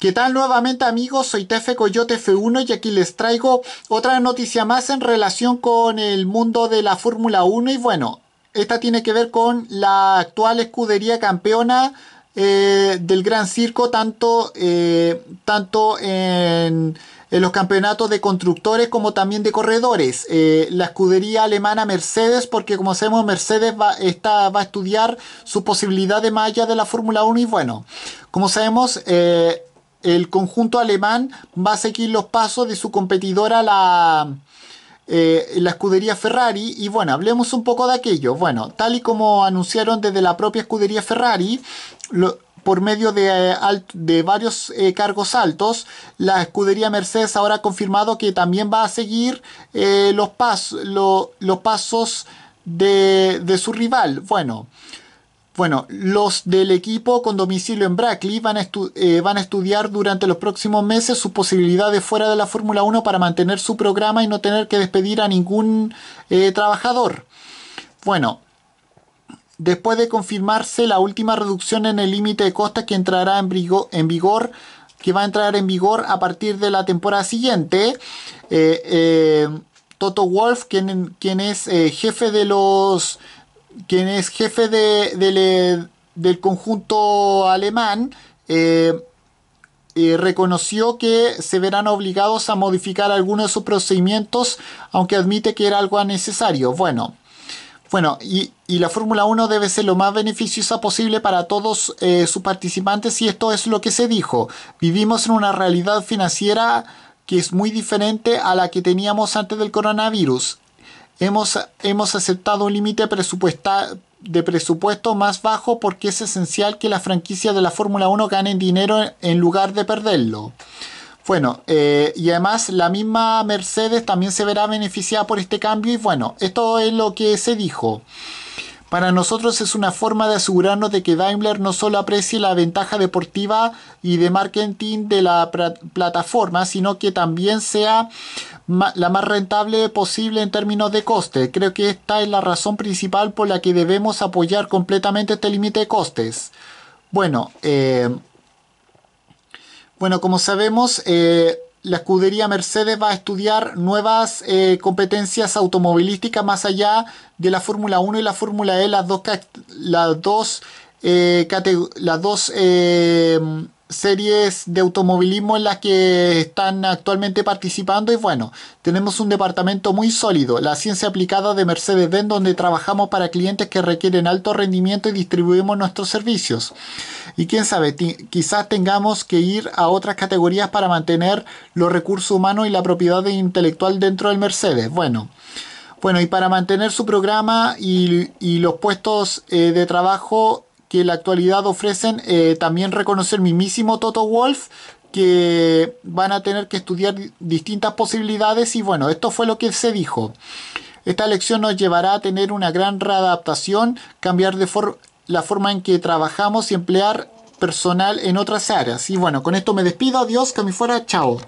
¿Qué tal nuevamente amigos? Soy Tefe Coyote F1 y aquí les traigo otra noticia más en relación con el mundo de la Fórmula 1 y bueno, esta tiene que ver con la actual escudería campeona eh, del Gran Circo tanto, eh, tanto en, los campeonatos de constructores como también de corredores. Eh, la escudería alemana Mercedes, porque como sabemos Mercedes va, va a estudiar su posibilidad de malla de la Fórmula 1 y bueno, como sabemos el conjunto alemán va a seguir los pasos de su competidora, la, eh, la escudería Ferrari. Y bueno, hablemos un poco de aquello. Bueno, tal y como anunciaron desde la propia escudería Ferrari, por medio de, eh, varios eh, cargos altos, la escudería Mercedes ahora ha confirmado que también va a seguir los, los, pasos de, de su rival. Bueno. Bueno, los del equipo con domicilio en Brackley eh, van a, estudiar durante los próximos meses sus posibilidades fuera de la Fórmula 1 para mantener su programa y no tener que despedir a ningún eh, trabajador. Bueno, después de confirmarse la última reducción en el límite de costas que entrará en, vigor, que va a entrar en vigor a partir de la temporada siguiente, eh, Toto Wolf, quien es jefe de los quien es jefe de, del eh, conjunto alemán, eh, eh, reconoció que se verán obligados a modificar algunos de sus procedimientos, aunque admite que era algo necesario. Bueno, bueno y, la Fórmula 1 debe ser lo más beneficiosa posible para todos sus participantes y esto es lo que se dijo. Vivimos en una realidad financiera que es muy diferente a la que teníamos antes del coronavirus. Hemos, aceptado un límite de presupuesto más bajo porque es esencial que las franquicias de la Fórmula 1 ganen dinero en lugar de perderlo. Bueno, eh, y además la misma Mercedes también se verá beneficiada por este cambio y bueno, esto es lo que se dijo. Para nosotros es una forma de asegurarnos de que Daimler no solo aprecie la ventaja deportiva y de marketing de la plataforma, sino que también sea la más rentable posible en términos de coste. Creo que esta es la razón principal por la que debemos apoyar completamente este límite de costes. Bueno, eh, bueno como sabemos, eh, la escudería Mercedes va a estudiar nuevas eh, competencias automovilísticas más allá de la Fórmula 1 y la Fórmula E, las dos, las las dos series de automovilismo en las que están actualmente participando y bueno, tenemos un departamento muy sólido, la ciencia aplicada de Mercedes-Benz donde trabajamos para clientes que requieren alto rendimiento y distribuimos nuestros servicios. Y quién sabe, quizás tengamos que ir a otras categorías para mantener los recursos humanos y la propiedad intelectual dentro del Mercedes. Bueno. Bueno, y para mantener su programa y, los puestos eh, de trabajo que en la actualidad ofrecen. Eh, también reconocer mimísimo mismísimo Toto Wolf que van a tener que estudiar distintas posibilidades y bueno, esto fue lo que se dijo. Esta lección nos llevará a tener una gran readaptación, cambiar de la forma en que trabajamos y emplear personal en otras áreas. Y bueno, con esto me despido, adiós, que me fuera, chao.